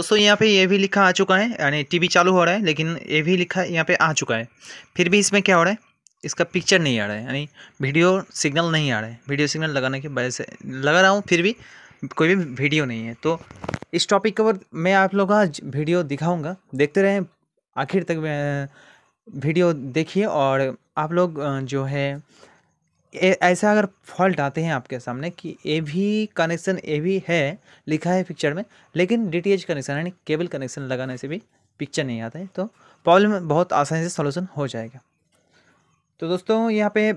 दोस्तों यहाँ पे ये भी लिखा आ चुका है यानी टीवी चालू हो रहा है लेकिन ये भी लिखा यहाँ पे आ चुका है फिर भी इसमें क्या हो रहा है इसका पिक्चर नहीं आ रहा है यानी वीडियो सिग्नल नहीं आ रहा है वीडियो सिग्नल लगाने की वजह से लगा रहा हूँ फिर भी कोई भी वीडियो नहीं है तो इस टॉपिक के ऊपर मैं आप लोगों का वीडियो दिखाऊँगा देखते रहें आखिर तक वीडियो देखिए और आप लोग जो है ऐसा अगर फॉल्ट आते हैं आपके सामने कि ए भी कनेक्शन ए भी है लिखा है पिक्चर में लेकिन डी कनेक्शन यानी केबल कनेक्शन लगाने से भी पिक्चर नहीं आता है तो प्रॉब्लम बहुत आसानी से सॉल्यूशन हो जाएगा तो दोस्तों यहाँ पे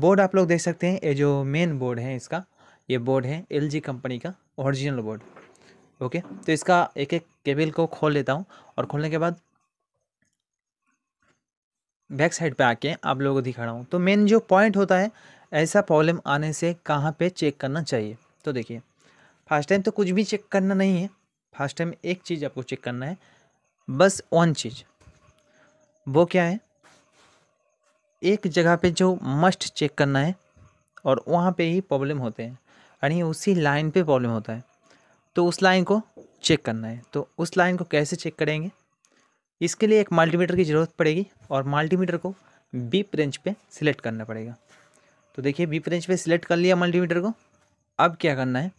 बोर्ड आप लोग देख सकते हैं ये जो मेन बोर्ड है इसका ये बोर्ड है एल कंपनी का ओरिजिनल बोर्ड ओके तो इसका एक एक केबल को खोल लेता हूँ और खोलने के बाद बैक साइड पे आके आप लोगों को दिखा रहा हूँ तो मेन जो पॉइंट होता है ऐसा प्रॉब्लम आने से कहाँ पे चेक करना चाहिए तो देखिए फर्स्ट टाइम तो कुछ भी चेक करना नहीं है फर्स्ट टाइम एक चीज़ आपको चेक करना है बस वन चीज़ वो क्या है एक जगह पे जो मस्ट चेक करना है और वहाँ पे ही प्रॉब्लम होते हैं यानी उसी लाइन पे प्रॉब्लम होता है तो उस लाइन को चेक करना है तो उस लाइन को कैसे चेक करेंगे इसके लिए एक मल्टीमीटर की ज़रूरत पड़ेगी और मल्टीमीटर को बीप रेंज पे सिलेक्ट करना पड़ेगा तो देखिए बीप रेंज पे सिलेक्ट कर लिया मल्टीमीटर को अब क्या करना है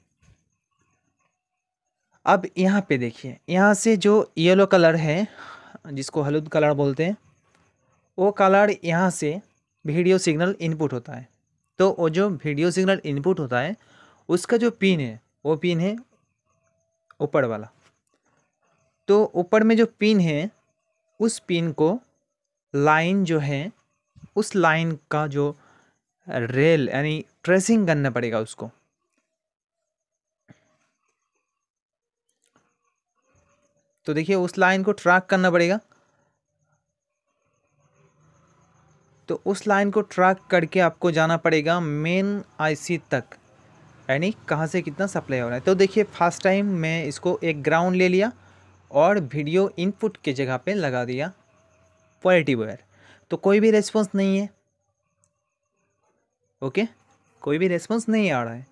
अब यहाँ पे देखिए यहाँ से जो येलो कलर है जिसको हलूद कलर बोलते हैं वो कलर यहाँ से वीडियो सिग्नल इनपुट होता है तो वो जो वीडियो सिग्नल इनपुट होता है उसका जो पिन है वो पिन है ऊपर वाला तो ऊपर में जो पिन है उस पिन को लाइन जो है उस लाइन का जो रेल यानी ट्रेसिंग करना पड़ेगा उसको तो देखिए उस लाइन को ट्रैक करना पड़ेगा तो उस लाइन को ट्रैक करके आपको जाना पड़ेगा मेन आईसी तक यानी कहाँ से कितना सप्लाई हो रहा है तो देखिए फर्स्ट टाइम मैं इसको एक ग्राउंड ले लिया और वीडियो इनपुट के जगह पे लगा दिया वायर तो कोई भी रेस्पॉन्स नहीं है ओके कोई भी रेस्पॉन्स नहीं आ रहा है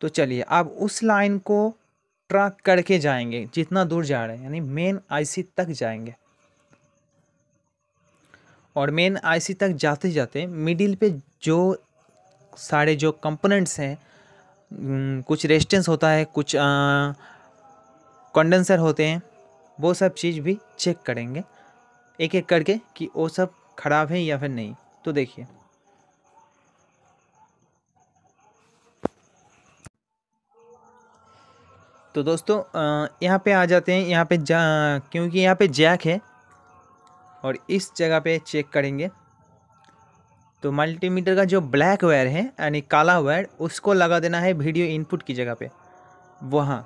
तो चलिए आप उस लाइन को ट्रैक करके जाएंगे जितना दूर जा रहे हैं यानी मेन आईसी तक जाएंगे और मेन आईसी तक जाते जाते मिडिल पे जो सारे जो कंपोनेंट्स हैं कुछ रेस्टेंस होता है कुछ कंडेंसर होते हैं वो सब चीज़ भी चेक करेंगे एक एक करके कि वो सब ख़राब है या फिर नहीं तो देखिए तो दोस्तों यहाँ पे आ जाते हैं यहाँ पे जा क्योंकि यहाँ पे जैक है और इस जगह पे चेक करेंगे तो मल्टीमीटर का जो ब्लैक वायर है यानी काला वायर उसको लगा देना है वीडियो इनपुट की जगह पे वहाँ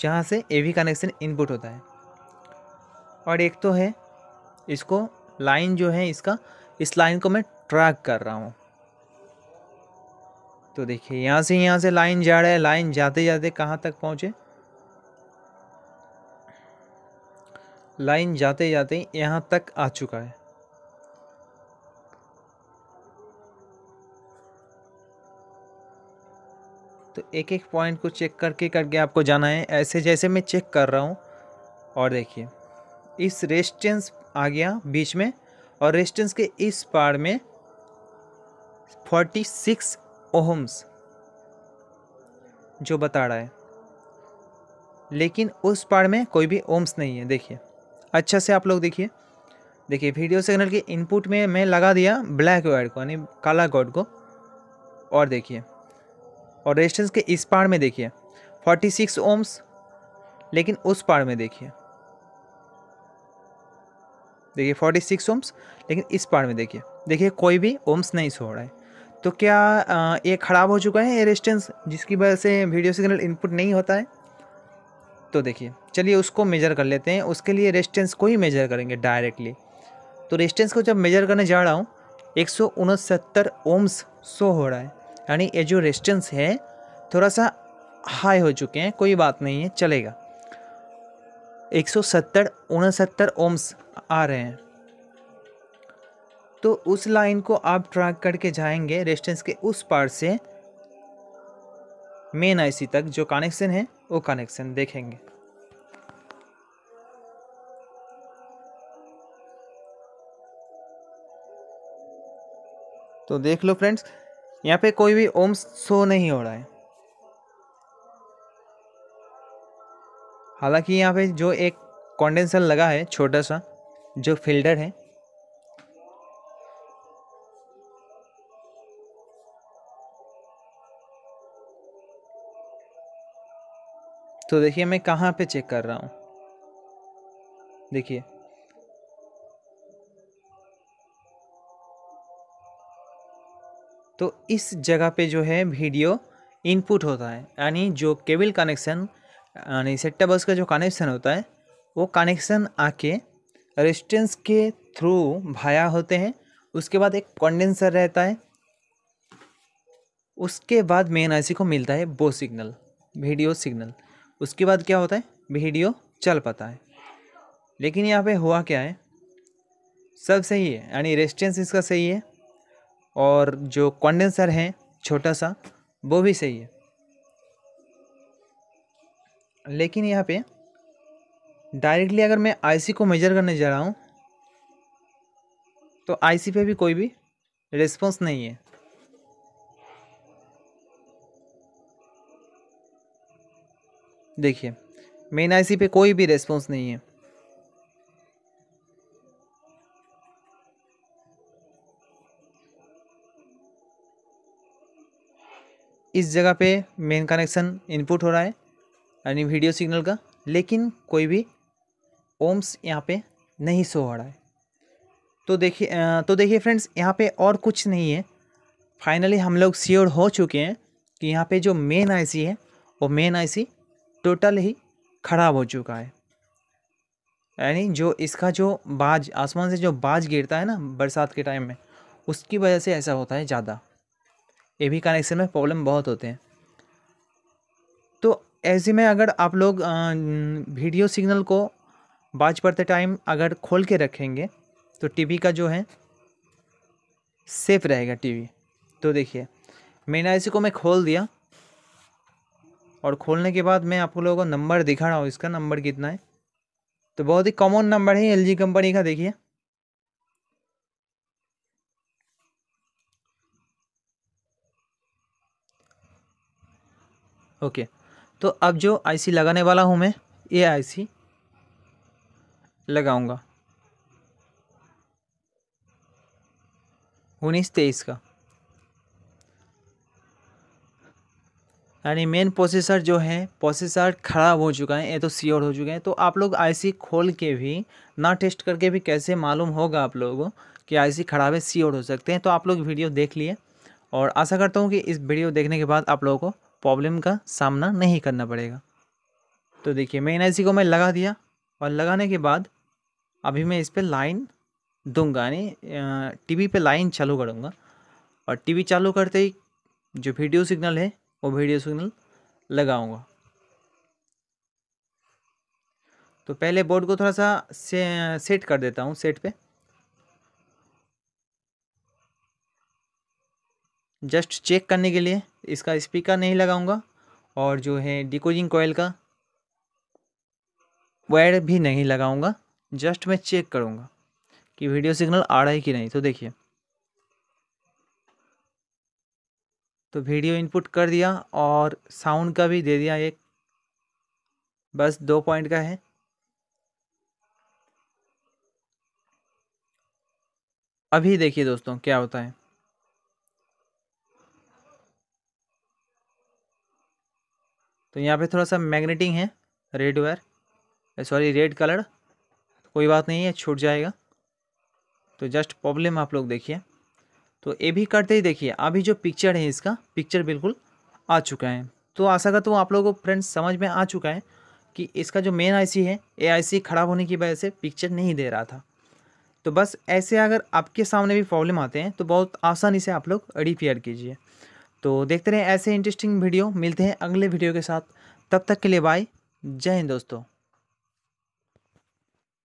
जहाँ से एवी कनेक्शन इनपुट होता है और एक तो है इसको लाइन जो है इसका इस लाइन को मैं ट्रैक कर रहा हूँ तो देखिए यहाँ से यहाँ से लाइन जा रहा है लाइन जाते जाते कहाँ तक पहुँचे लाइन जाते जाते यहाँ तक आ चुका है तो एक एक पॉइंट को चेक करके करके आपको जाना है ऐसे जैसे मैं चेक कर रहा हूँ और देखिए इस रेस्टेंस आ गया बीच में और रेजिस्टेंस के इस पार में 46 ओहम्स जो बता रहा है लेकिन उस पार में कोई भी ओम्स नहीं है देखिए अच्छा से आप लोग देखिए देखिए वीडियो सिग्नल के इनपुट में मैं लगा दिया ब्लैक वायर को यानी काला गॉड को और देखिए और रेजिस्टेंस के इस पार में देखिए 46 ओम्स लेकिन उस पार में देखिए देखिए फोर्टी सिक्स ओम्स लेकिन इस पार्ट में देखिए देखिए कोई भी ओम्स नहीं सो हो रहा है तो क्या ये ख़राब हो चुका है ये रेस्टेंस जिसकी वजह से वीडियो सिग्नल इनपुट नहीं होता है तो देखिए चलिए उसको मेजर कर लेते हैं उसके लिए रेस्टेंस को ही मेजर करेंगे डायरेक्टली तो रेस्टेंस को जब मेजर करने जा रहा हूँ एक सौ ओम्स सो हो रहा है यानी ये जो रेस्टेंस है थोड़ा सा हाई हो चुके हैं कोई बात नहीं है चलेगा एक सौ सत्तर उनसत्तर ओम्स आ रहे हैं तो उस लाइन को आप ट्रैक करके जाएंगे रेस्टेंस के उस पार से मेन आईसी तक जो कनेक्शन है वो कनेक्शन देखेंगे तो देख लो फ्रेंड्स यहाँ पे कोई भी ओम्स शो नहीं हो रहा है हालांकि यहाँ पे जो एक कॉन्डेंसर लगा है छोटा सा जो फिल्टर है तो देखिए मैं कहाँ पे चेक कर रहा हूँ देखिए तो इस जगह पे जो है वीडियो इनपुट होता है यानी जो केबल कनेक्शन यानी सेट टॉप बॉक्स का जो कनेक्शन होता है वो कनेक्शन आके रेजिस्टेंस के थ्रू भाया होते हैं उसके बाद एक कंडेंसर रहता है उसके बाद मेन आईसी को मिलता है बो सिग्नल वीडियो सिग्नल उसके बाद क्या होता है वीडियो चल पाता है लेकिन यहाँ पे हुआ क्या है सब सही है यानी रेजिस्टेंस इसका सही है और जो कंडेंसर है छोटा सा वो भी सही है लेकिन यहाँ पे डायरेक्टली अगर मैं आईसी को मेजर करने जा रहा हूँ तो आईसी पे भी कोई भी रिस्पॉन्स नहीं है देखिए मेन आईसी पे कोई भी रेस्पॉन्स नहीं है इस जगह पे मेन कनेक्शन इनपुट हो रहा है यानी वीडियो सिग्नल का लेकिन कोई भी ओम्स यहाँ पे नहीं शो हो रहा है तो देखिए तो देखिए फ्रेंड्स यहाँ पे और कुछ नहीं है फाइनली हम लोग श्योर हो चुके हैं कि यहाँ पे जो मेन आईसी है वो मेन आईसी टोटल ही ख़राब हो चुका है यानी जो इसका जो बाज आसमान से जो बाज गिरता है ना बरसात के टाइम में उसकी वजह से ऐसा होता है ज़्यादा ये भी कनेक्शन में प्रॉब्लम बहुत होते हैं ऐसे में अगर आप लोग वीडियो सिग्नल को बाज पड़ते टाइम अगर खोल के रखेंगे तो टीवी का जो है सेफ रहेगा टीवी तो देखिए मैंने ऐसे को मैं खोल दिया और खोलने के बाद मैं आप लोगों को नंबर दिखा रहा हूँ इसका नंबर कितना है तो बहुत ही कॉमन नंबर है एलजी कंपनी का देखिए ओके तो अब जो आईसी लगाने वाला हूँ मैं ये आईसी लगाऊंगा उन्नीस तेईस का यानी मेन प्रोसेसर जो है प्रोसेसर ख़राब हो चुका है ये तो सियोर हो चुके हैं तो आप लोग आईसी खोल के भी ना टेस्ट करके भी कैसे मालूम होगा आप लोगों को कि आईसी ख़राब है सियोर हो सकते हैं तो आप लोग वीडियो देख लिए और आशा करता हूँ कि इस वीडियो देखने के बाद आप लोगों को प्रॉब्लम का सामना नहीं करना पड़ेगा तो देखिए मैं एन को मैं लगा दिया और लगाने के बाद अभी मैं इस पर लाइन दूंगा यानी टीवी पे लाइन चालू करूँगा और टीवी चालू करते ही जो वीडियो सिग्नल है वो वीडियो सिग्नल लगाऊंगा तो पहले बोर्ड को थोड़ा सा से, सेट कर देता हूँ सेट पे जस्ट चेक करने के लिए इसका स्पीकर नहीं लगाऊंगा और जो है डिकोजिंग कोयल का वायर भी नहीं लगाऊंगा जस्ट मैं चेक करूंगा कि वीडियो सिग्नल आ रहा है कि नहीं तो देखिए तो वीडियो इनपुट कर दिया और साउंड का भी दे दिया एक बस दो पॉइंट का है अभी देखिए दोस्तों क्या होता है तो यहाँ पे थोड़ा सा मैग्नेटिंग है red wire sorry red colour कोई बात नहीं है छूट जाएगा तो जस्ट प्रॉब्लम आप लोग देखिए तो ये भी करते ही देखिए अभी जो पिक्चर है इसका पिक्चर बिल्कुल आ चुका है तो आशा करता हूँ आप लोगों को फ्रेंड्स समझ में आ चुका है कि इसका जो मेन आईसी है ए आईसी ख़राब होने की वजह से पिक्चर नहीं दे रहा था तो बस ऐसे अगर आपके सामने भी प्रॉब्लम आते हैं तो बहुत आसानी से आप लोग रिपेयर कीजिए तो देखते रहें ऐसे इंटरेस्टिंग वीडियो मिलते हैं अगले वीडियो के साथ तब तक के लिए बाय जय हिंद दोस्तों